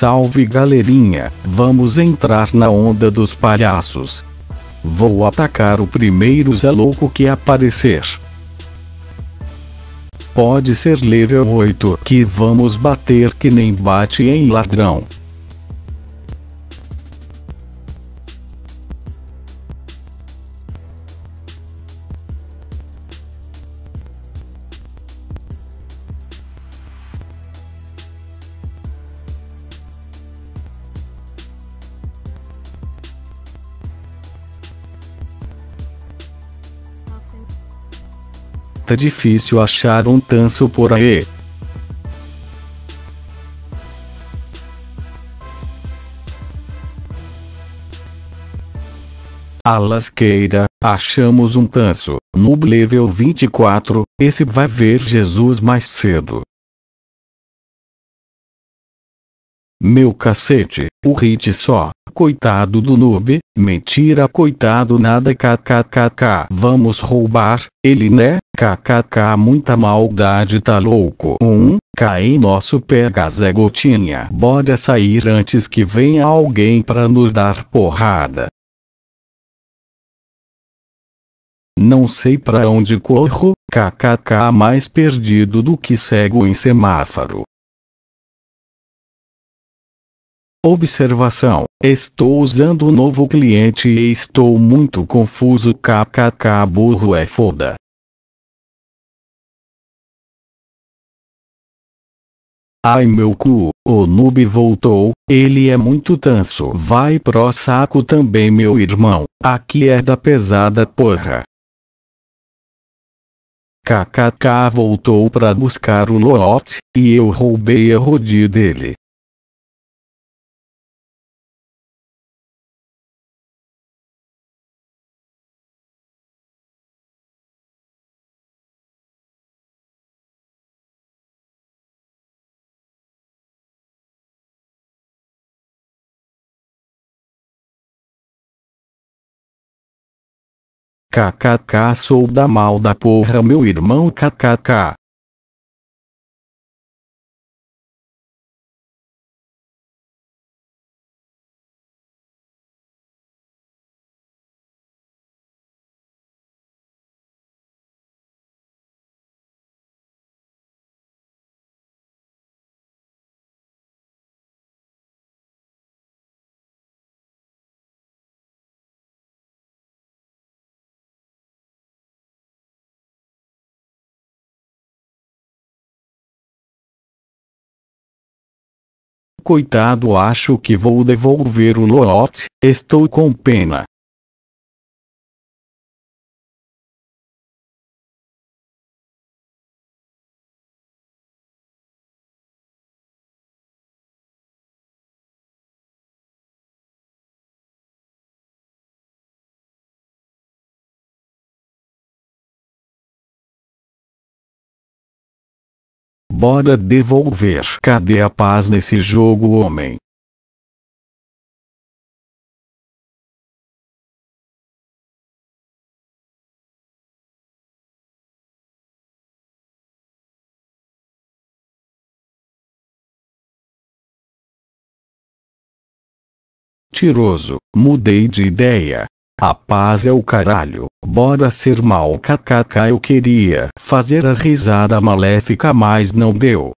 Salve galerinha, vamos entrar na onda dos palhaços. Vou atacar o primeiro Zé Louco que aparecer. Pode ser level 8 que vamos bater que nem bate em ladrão. Tá difícil achar um tanso por aí. Alasqueira, achamos um tanso, no level 24, esse vai ver Jesus mais cedo. Meu cacete, o hit só, coitado do noob, mentira coitado nada kkkk vamos roubar, ele né, KKK muita maldade tá louco. 1. Um, Cai nosso pé é gotinha. Bora sair antes que venha alguém pra nos dar porrada. Não sei pra onde corro, KKK mais perdido do que cego em semáforo. Observação: Estou usando o um novo cliente e estou muito confuso. KKK burro é foda. Ai meu cu, o noob voltou, ele é muito tanso. Vai pro saco também meu irmão, aqui é da pesada porra. KKK voltou para buscar o Loot, e eu roubei a rodi dele. KKK sou da mal da porra meu irmão KKK. coitado acho que vou devolver o lote, estou com pena. Bora devolver. Cadê a paz nesse jogo, homem? Tiroso, mudei de ideia. A paz é o caralho, bora ser mal kkk eu queria fazer a risada maléfica mas não deu.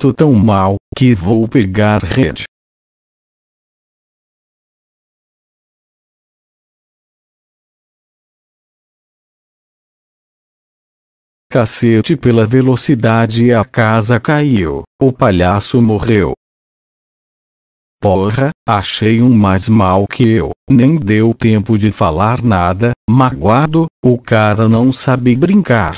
Tô tão mal que vou pegar rede. Cacete pela velocidade a casa caiu, o palhaço morreu. Porra, achei um mais mal que eu, nem deu tempo de falar nada, magoado, o cara não sabe brincar.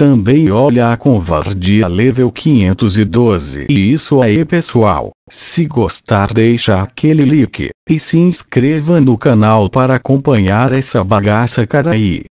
também olha a covardia level 512. E isso aí pessoal, se gostar deixa aquele like, e se inscreva no canal para acompanhar essa bagaça cara aí.